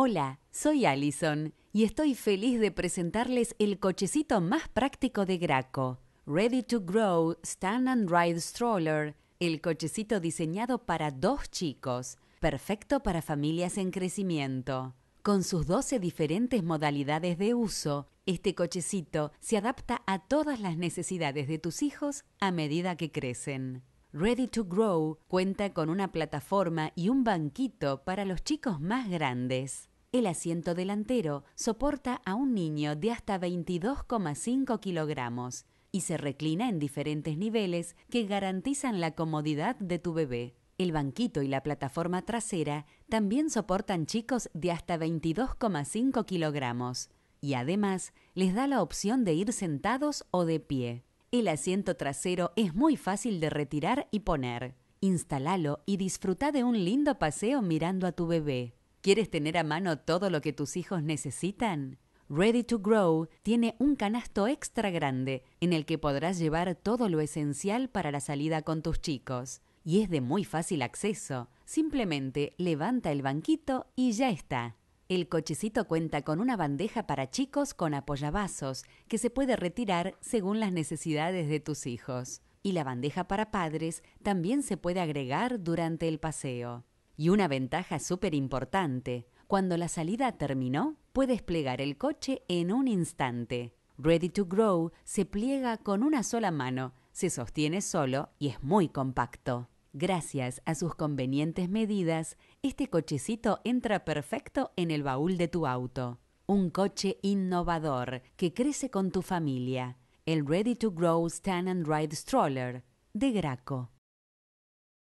Hola, soy Allison y estoy feliz de presentarles el cochecito más práctico de Graco, Ready to Grow Stand and Ride Stroller, el cochecito diseñado para dos chicos, perfecto para familias en crecimiento. Con sus 12 diferentes modalidades de uso, este cochecito se adapta a todas las necesidades de tus hijos a medida que crecen. Ready to Grow cuenta con una plataforma y un banquito para los chicos más grandes. El asiento delantero soporta a un niño de hasta 22,5 kilogramos y se reclina en diferentes niveles que garantizan la comodidad de tu bebé. El banquito y la plataforma trasera también soportan chicos de hasta 22,5 kilogramos y además les da la opción de ir sentados o de pie. El asiento trasero es muy fácil de retirar y poner. Instalalo y disfruta de un lindo paseo mirando a tu bebé. ¿Quieres tener a mano todo lo que tus hijos necesitan? Ready to Grow tiene un canasto extra grande en el que podrás llevar todo lo esencial para la salida con tus chicos. Y es de muy fácil acceso. Simplemente levanta el banquito y ya está. El cochecito cuenta con una bandeja para chicos con apoyabasos, que se puede retirar según las necesidades de tus hijos. Y la bandeja para padres también se puede agregar durante el paseo. Y una ventaja súper importante, cuando la salida terminó, puedes plegar el coche en un instante. Ready to Grow se pliega con una sola mano, se sostiene solo y es muy compacto. Gracias a sus convenientes medidas, este cochecito entra perfecto en el baúl de tu auto. Un coche innovador que crece con tu familia. El Ready to Grow Stand and Ride Stroller de Graco.